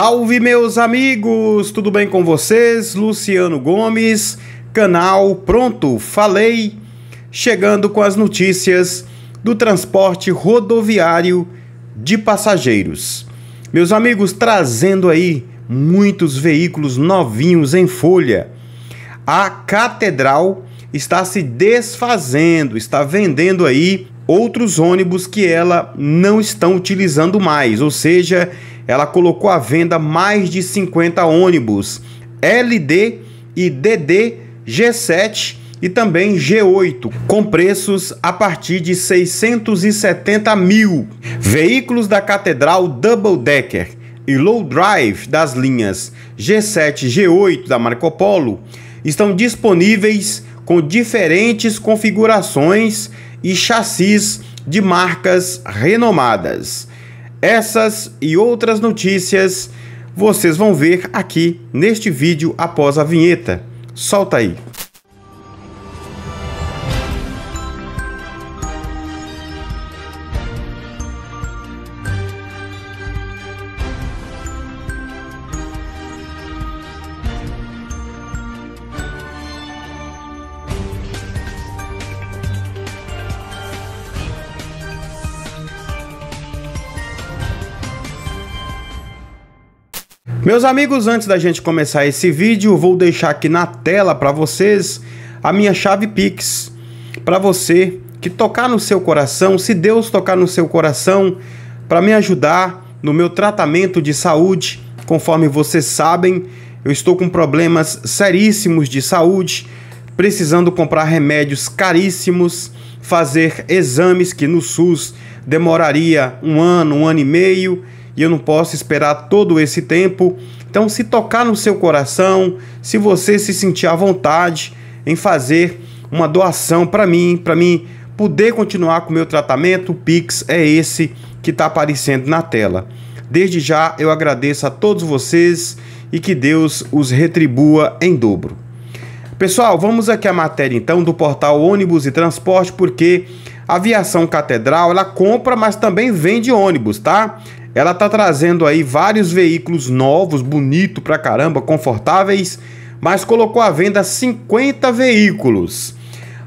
Salve meus amigos, tudo bem com vocês? Luciano Gomes, canal Pronto Falei, chegando com as notícias do transporte rodoviário de passageiros. Meus amigos, trazendo aí muitos veículos novinhos em folha. A Catedral está se desfazendo, está vendendo aí outros ônibus que ela não estão utilizando mais, ou seja, ela colocou à venda mais de 50 ônibus LD e DD G7 e também G8, com preços a partir de 670 mil. Veículos da Catedral Double Decker e Low Drive das linhas G7 e G8 da Marco Polo estão disponíveis com diferentes configurações e chassis de marcas renomadas. Essas e outras notícias vocês vão ver aqui neste vídeo após a vinheta. Solta aí! Meus amigos, antes da gente começar esse vídeo, vou deixar aqui na tela para vocês a minha chave Pix. Para você que tocar no seu coração, se Deus tocar no seu coração, para me ajudar no meu tratamento de saúde. Conforme vocês sabem, eu estou com problemas seríssimos de saúde, precisando comprar remédios caríssimos, fazer exames que no SUS demoraria um ano, um ano e meio e eu não posso esperar todo esse tempo. Então, se tocar no seu coração, se você se sentir à vontade em fazer uma doação para mim, para mim poder continuar com o meu tratamento, o Pix é esse que está aparecendo na tela. Desde já eu agradeço a todos vocês e que Deus os retribua em dobro. Pessoal, vamos aqui à matéria então do portal Ônibus e Transporte, porque a Aviação Catedral, ela compra, mas também vende ônibus, tá? Ela tá trazendo aí vários veículos novos, bonito pra caramba, confortáveis, mas colocou à venda 50 veículos.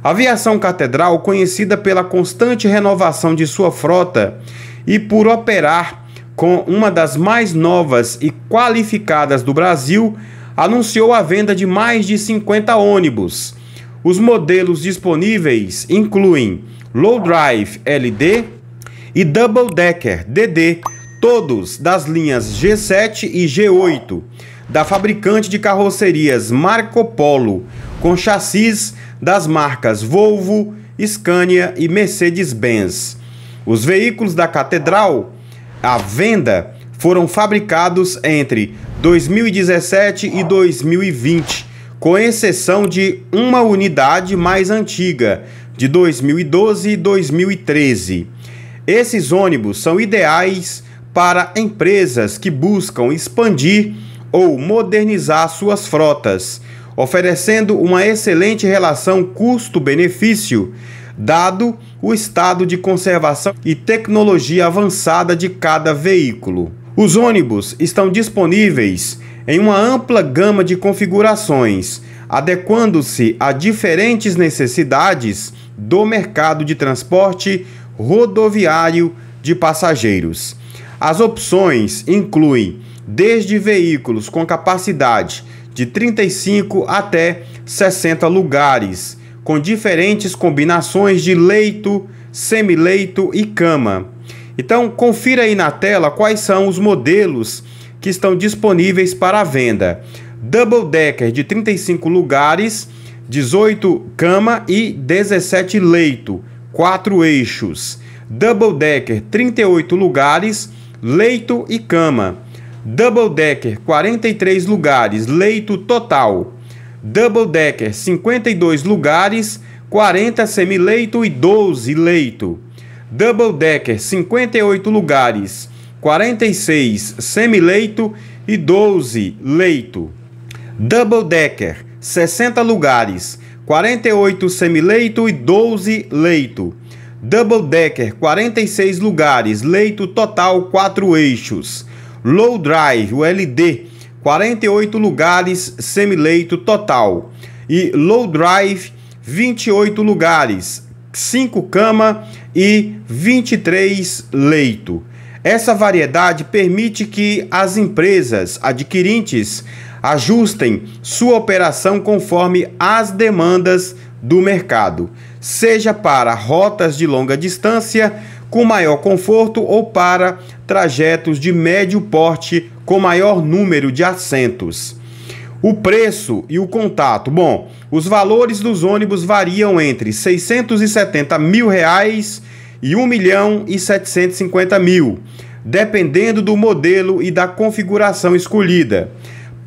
A aviação Catedral, conhecida pela constante renovação de sua frota e por operar com uma das mais novas e qualificadas do Brasil, anunciou a venda de mais de 50 ônibus. Os modelos disponíveis incluem Low Drive LD e Double Decker DD todos das linhas G7 e G8 da fabricante de carrocerias Marco Polo, com chassis das marcas Volvo, Scania e Mercedes-Benz. Os veículos da Catedral à venda foram fabricados entre 2017 e 2020, com exceção de uma unidade mais antiga, de 2012 e 2013. Esses ônibus são ideais para empresas que buscam expandir ou modernizar suas frotas, oferecendo uma excelente relação custo-benefício, dado o estado de conservação e tecnologia avançada de cada veículo. Os ônibus estão disponíveis em uma ampla gama de configurações, adequando-se a diferentes necessidades do mercado de transporte rodoviário de passageiros. As opções incluem desde veículos com capacidade de 35 até 60 lugares, com diferentes combinações de leito, semileito e cama. Então, confira aí na tela quais são os modelos que estão disponíveis para venda. Double decker de 35 lugares, 18 cama e 17 leito, 4 eixos. Double decker 38 lugares, leito e cama. Double decker, 43 lugares, leito total. Double decker, 52 lugares, 40 semileito e 12 leito. Double decker, 58 lugares, 46 semileito e 12 leito. Double decker, 60 lugares, 48 semileito e 12 leito. Double Decker 46 lugares, leito total 4 eixos. Low Drive, o LD 48 lugares, semileito total. E Low Drive 28 lugares, 5 cama e 23 leito. Essa variedade permite que as empresas adquirentes ajustem sua operação conforme as demandas do mercado, seja para rotas de longa distância com maior conforto ou para trajetos de médio porte com maior número de assentos. O preço e o contato. Bom, os valores dos ônibus variam entre 670 mil reais e 1 milhão e 750 mil, dependendo do modelo e da configuração escolhida.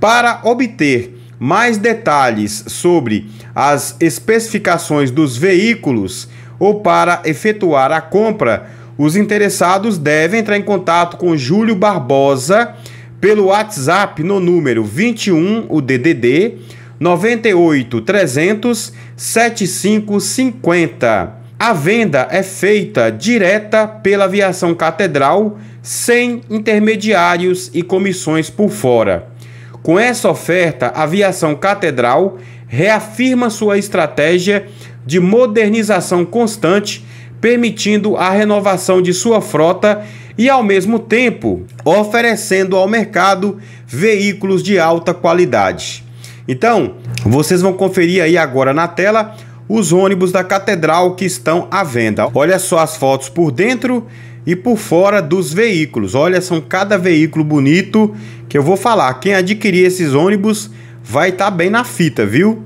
Para obter mais detalhes sobre as especificações dos veículos ou para efetuar a compra, os interessados devem entrar em contato com Júlio Barbosa pelo WhatsApp no número 21 o DDD 98 300 7550. A venda é feita direta pela Aviação Catedral, sem intermediários e comissões por fora. Com essa oferta, a aviação catedral reafirma sua estratégia de modernização constante, permitindo a renovação de sua frota e, ao mesmo tempo, oferecendo ao mercado veículos de alta qualidade. Então, vocês vão conferir aí agora na tela os ônibus da catedral que estão à venda. Olha só as fotos por dentro e por fora dos veículos. Olha, são cada veículo bonito que eu vou falar. Quem adquirir esses ônibus vai estar tá bem na fita, viu?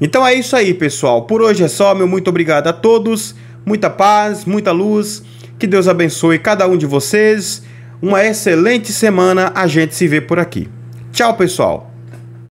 Então é isso aí, pessoal. Por hoje é só. Meu muito obrigado a todos. Muita paz, muita luz. Que Deus abençoe cada um de vocês. Uma excelente semana. A gente se vê por aqui. Tchau, pessoal.